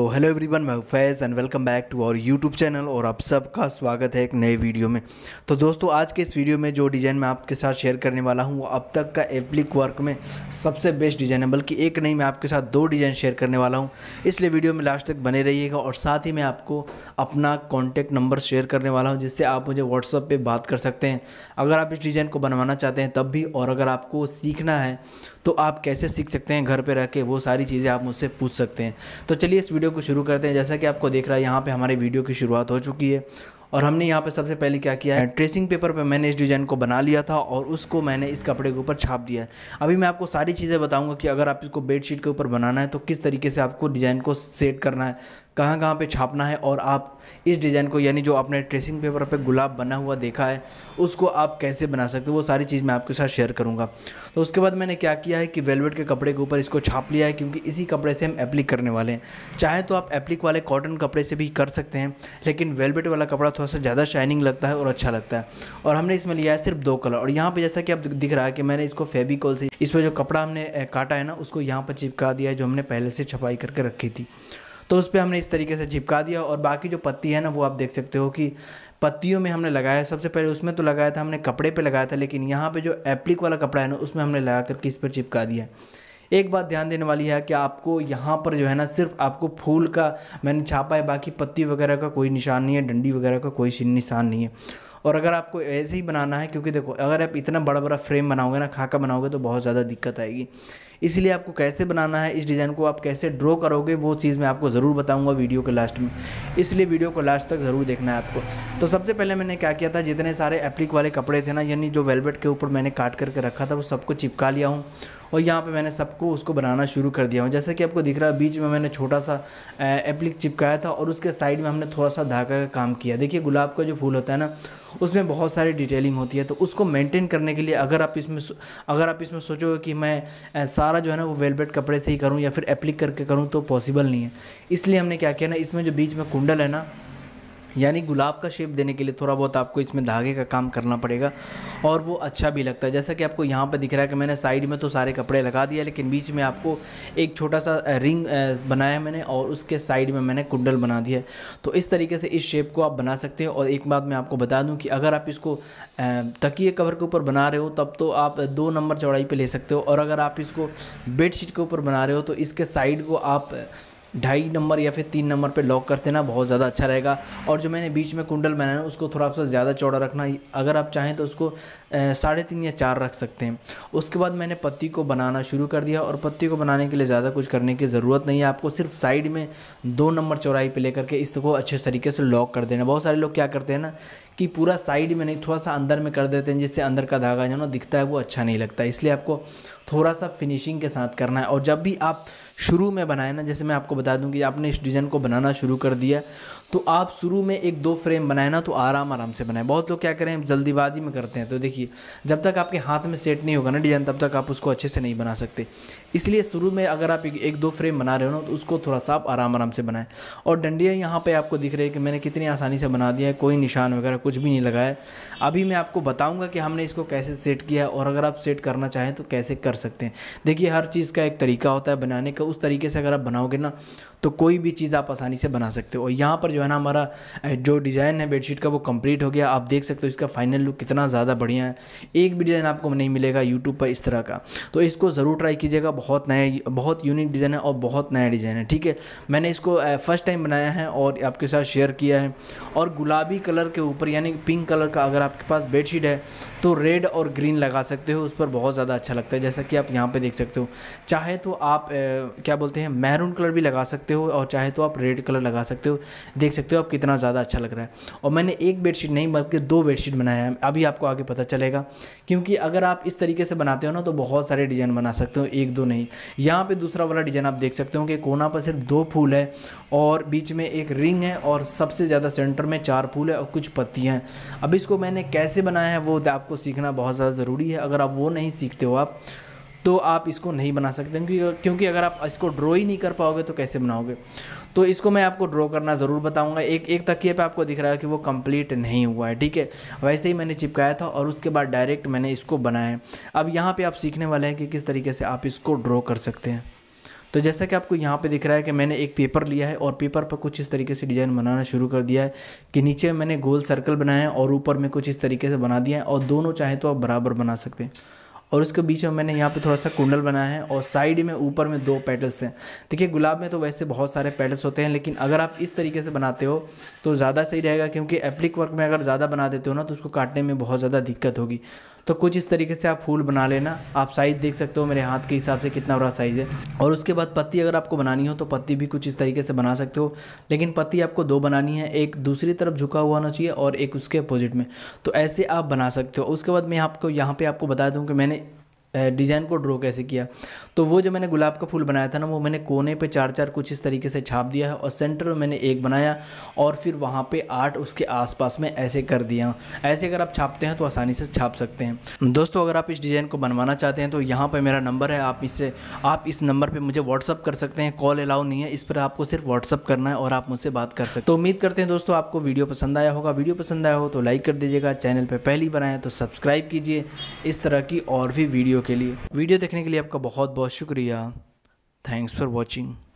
तो hello everyone मैं Faiz and welcome back to our YouTube channel और आप सबका स्वागत है एक नए वीडियो में तो दोस्तों आज के इस वीडियो में जो डिज़ाइन मैं आपके साथ शेयर करने वाला हूँ वो अब तक का एप्लिक वर्क में सबसे बेस्ट डिज़ाइन है बल्कि एक नहीं मैं आपके साथ दो डिज़ाइन शेयर करने वाला हूँ इसलिए वीडियो में लास्ट तक बने रहिएगा और साथ ही मैं आपको अपना कॉन्टैक्ट नंबर शेयर करने वाला हूँ जिससे आप मुझे व्हाट्सअप पर बात कर सकते हैं अगर आप इस डिज़ाइन को बनवाना चाहते हैं तब भी और अगर आपको सीखना है तो आप कैसे सीख सकते हैं घर पर रह के वो सारी चीज़ें आप मुझसे पूछ सकते हैं तो चलिए इस वीडियो वीडियो को शुरू करते हैं जैसा कि आपको देख रहा है यहाँ पे हमारे वीडियो की शुरुआत हो चुकी है और हमने यहाँ पर सबसे पहले क्या किया है ट्रेसिंग पेपर पर मैंने इस डिज़ाइन को बना लिया था और उसको मैंने इस कपड़े के ऊपर छाप दिया है अभी मैं आपको सारी चीज़ें बताऊँगा कि अगर आप इसको बेडशीट के ऊपर बनाना है तो किस तरीके से आपको डिज़ाइन को सेट करना है कहाँ कहाँ पे छापना है और आप इस डिज़ाइन को यानी जो आपने ट्रेसिंग पेपर पे गुलाब बना हुआ देखा है उसको आप कैसे बना सकते हो वो सारी चीज़ मैं आपके साथ शेयर करूँगा तो उसके बाद मैंने क्या किया है कि वेलवेट के कपड़े के ऊपर इसको छाप लिया है क्योंकि इसी कपड़े से हम एप्लिक करने वाले हैं चाहे तो आप एप्लिक वाले कॉटन कपड़े से भी कर सकते हैं लेकिन वेलवेट वाला कपड़ा थोड़ा सा ज़्यादा शाइनिंग लगता है और अच्छा लगता है और हमने इसमें लिया है सिर्फ दो कलर और यहाँ पर जैसा कि आप दिख रहा है कि मैंने इसको फेबिकॉल से इस पर जो कपड़ा हमने काटा है ना उसको यहाँ पर चिपका दिया है जो हमने पहले से छपाई करके रखी थी तो उस पर हमने इस तरीके से चिपका दिया और बाकी जो पत्ती है ना वो आप देख सकते हो कि पत्तियों में हमने लगाया सबसे पहले उसमें तो लगाया था हमने कपड़े पे लगाया था लेकिन यहाँ पे जो एप्लिक वाला कपड़ा है ना उसमें हमने लगा करके इस पर चिपका दिया एक बात ध्यान देने वाली है कि आपको यहाँ पर जो है ना सिर्फ आपको फूल का मैंने छापा है बाकी पत्ती वगैरह का कोई निशान नहीं है डंडी वगैरह का कोई निशान नहीं है और अगर आपको ऐसे ही बनाना है क्योंकि देखो अगर आप इतना बड़ा बड़ा फ्रेम बनाओगे ना खाका बनाओगे तो बहुत ज़्यादा दिक्कत आएगी इसलिए आपको कैसे बनाना है इस डिज़ाइन को आप कैसे ड्रॉ करोगे वो चीज़ मैं आपको ज़रूर बताऊंगा वीडियो के लास्ट में इसलिए वीडियो को लास्ट तक ज़रूर देखना है आपको तो सबसे पहले मैंने क्या किया था जितने सारे एप्लिक वाले कपड़े थे ना यानी जो वेलवेट के ऊपर मैंने काट करके रखा था वो सबको चिपका लिया हूँ और यहाँ पे मैंने सबको उसको बनाना शुरू कर दिया हूँ जैसे कि आपको दिख रहा है बीच में मैंने छोटा सा एप्लिक चिपकाया था और उसके साइड में हमने थोड़ा सा धागा का काम किया देखिए गुलाब का जो फूल होता है ना उसमें बहुत सारी डिटेलिंग होती है तो उसको मेंटेन करने के लिए अगर आप इसमें अगर आप इसमें सोचोगे कि मैं सारा जो है ना वो वेलबेट कपड़े से ही करूँ या फिर एप्लिक करके करूँ तो पॉसिबल नहीं है इसलिए हमने क्या किया ना इसमें जो बीच में कुंडल है ना यानी गुलाब का शेप देने के लिए थोड़ा बहुत आपको इसमें धागे का काम करना पड़ेगा और वो अच्छा भी लगता है जैसा कि आपको यहाँ पर दिख रहा है कि मैंने साइड में तो सारे कपड़े लगा दिया लेकिन बीच में आपको एक छोटा सा रिंग बनाया मैंने और उसके साइड में मैंने कुंडल बना दिया तो इस तरीके से इस शेप को आप बना सकते हो और एक बात मैं आपको बता दूँ कि अगर आप इसको तकिए कवर के ऊपर बना रहे हो तब तो आप दो नंबर चौड़ाई पर ले सकते हो और अगर आप इसको बेड के ऊपर बना रहे हो तो इसके साइड को आप ढाई नंबर या फिर तीन नंबर पे लॉक करते ना बहुत ज़्यादा अच्छा रहेगा और जो मैंने बीच में कुंडल बनाया उसको थोड़ा सा ज़्यादा चौड़ा रखना अगर आप चाहें तो उसको साढ़े तीन या चार रख सकते हैं उसके बाद मैंने पत्ती को बनाना शुरू कर दिया और पत्ती को बनाने के लिए ज़्यादा कुछ करने की ज़रूरत नहीं है आपको सिर्फ साइड में दो नंबर चौड़ाई पर लेकर के इसको अच्छे तरीके से लॉक कर देना बहुत सारे लोग क्या करते हैं ना कि पूरा साइड में नहीं थोड़ा सा अंदर में कर देते हैं जिससे अंदर का धागा जो ना दिखता है वो अच्छा नहीं लगता इसलिए आपको थोड़ा सा फिनिशिंग के साथ करना है और जब भी आप शुरू में बनाए ना जैसे मैं आपको बता दूं कि आपने इस डिज़ाइन को बनाना शुरू कर दिया तो आप शुरू में एक दो फ्रेम बनाए ना तो आराम आराम से बनाएं बहुत लोग क्या करें जल्दीबाजी में करते हैं तो देखिए जब तक आपके हाथ में सेट नहीं होगा ना डिज़ाइन तब तक आप उसको अच्छे से नहीं बना सकते इसलिए शुरू में अगर आप एक दो फ्रेम बना रहे हो ना तो उसको थोड़ा सा आप आराम आराम से बनाएं और डंडिया यहाँ पर आपको दिख रही है कि मैंने कितनी आसानी से बना दिया है कोई निशान वगैरह कुछ भी नहीं लगाया अभी मैं आपको बताऊँगा कि हमने इसको कैसे सेट किया है और अगर आप सेट करना चाहें तो कैसे कर सकते हैं देखिए हर चीज़ का एक तरीका होता है बनाने का उस तरीके से अगर आप बनाओगे ना तो कोई भी चीज़ आप आसानी से बना सकते हो और यहाँ पर जो है ना हमारा जो डिज़ाइन है बेडशीट का वो कंप्लीट हो गया आप देख सकते हो इसका फाइनल लुक कितना ज़्यादा बढ़िया है एक भी डिज़ाइन आपको नहीं मिलेगा यूट्यूब पर इस तरह का तो इसको ज़रूर ट्राई कीजिएगा बहुत नया बहुत यूनिक डिज़ाइन है और बहुत नया डिज़ाइन है ठीक है मैंने इसको फर्स्ट टाइम बनाया है और आपके साथ शेयर किया है और गुलाबी कलर के ऊपर यानी पिंक कलर का अगर आपके पास बेडशीट है तो रेड और ग्रीन लगा सकते हो उस पर बहुत ज़्यादा अच्छा लगता है जैसा कि आप यहाँ पे देख सकते हो चाहे तो आप ए, क्या बोलते हैं मैरून कलर भी लगा सकते हो और चाहे तो आप रेड कलर लगा सकते हो देख सकते हो आप कितना ज़्यादा अच्छा लग रहा है और मैंने एक बेडशीट नहीं बल्कि दो बेडशीट बनाया है अभी आपको आगे पता चलेगा क्योंकि अगर आप इस तरीके से बनाते हो ना तो बहुत सारे डिज़ाइन बना सकते हो एक दो नहीं यहाँ पर दूसरा वाला डिज़ाइन आप देख सकते हो कि कोना पर सिर्फ दो फूल है और बीच में एक रिंग है और सबसे ज़्यादा सेंटर में चार फूल है और कुछ पत्तियाँ हैं अब इसको मैंने कैसे बनाया है वो आपको आपको सीखना बहुत ज़्यादा ज़रूरी है अगर आप वो नहीं सीखते हो आप तो आप इसको नहीं बना सकते क्योंकि क्योंकि अगर आप इसको ड्रॉ ही नहीं कर पाओगे तो कैसे बनाओगे तो इसको मैं आपको ड्रॉ करना ज़रूर बताऊंगा एक एक तकिए पे आपको दिख रहा है कि वो कंप्लीट नहीं हुआ है ठीक है वैसे ही मैंने चिपकाया था और उसके बाद डायरेक्ट मैंने इसको बनाया है अब यहाँ पर आप सीखने वाले हैं कि किस तरीके से आप इसको ड्रॉ कर सकते हैं तो जैसा कि आपको यहाँ पे दिख रहा है कि मैंने एक पेपर लिया है और पेपर पर कुछ इस तरीके से डिज़ाइन बनाना शुरू कर दिया है कि नीचे मैंने गोल सर्कल बनाया है और ऊपर में कुछ इस तरीके से बना दिया है और दोनों चाहे तो आप बराबर बना सकते हैं और उसके बीच में मैंने यहाँ पे थोड़ा सा कुंडल बनाया है और साइड में ऊपर में दो पेटल्स हैं देखिए गुलाब में तो वैसे बहुत सारे पेटल्स होते हैं लेकिन अगर आप इस तरीके से बनाते हो तो ज़्यादा सही रहेगा क्योंकि एप्लिक वर्क में अगर ज़्यादा बना देते हो ना तो उसको काटने में बहुत ज़्यादा दिक्कत होगी तो कुछ इस तरीके से आप फूल बना लेना आप साइज़ देख सकते हो मेरे हाथ के हिसाब से कितना बड़ा साइज़ है और उसके बाद पत्ती अगर आपको बनानी हो तो पत्ती भी कुछ इस तरीके से बना सकते हो लेकिन पत्ती आपको दो बनानी है एक दूसरी तरफ झुका हुआ होना चाहिए और एक उसके अपोजिट में तो ऐसे आप बना सकते हो उसके बाद मैं आपको यहाँ पर आपको बता दूँ कि मैंने डिज़ाइन को ड्रॉ कैसे किया तो वो जो मैंने गुलाब का फूल बनाया था ना वो मैंने कोने पे चार चार कुछ इस तरीके से छाप दिया है और सेंटर में मैंने एक बनाया और फिर वहाँ पे आठ उसके आसपास में ऐसे कर दिया ऐसे अगर आप छापते हैं तो आसानी से छाप सकते हैं दोस्तों अगर आप इस डिज़ाइन को बनवाना चाहते हैं तो यहाँ पर मेरा नंबर है आप इससे आप इस नंबर पर मुझे व्हाट्सअप कर सकते हैं कॉल अलाउ नहीं है इस पर आपको सिर्फ व्हाट्सअप करना है और आप मुझसे बात कर सकते तो उम्मीद करते हैं दोस्तों आपको वीडियो पसंद आया होगा वीडियो पसंद आया हो तो लाइक कर दीजिएगा चैनल पर पहली बनाएं तो सब्सक्राइब कीजिए इस तरह की और भी वीडियो वीडियो के लिए वीडियो देखने के लिए आपका बहुत बहुत शुक्रिया थैंक्स फॉर वॉचिंग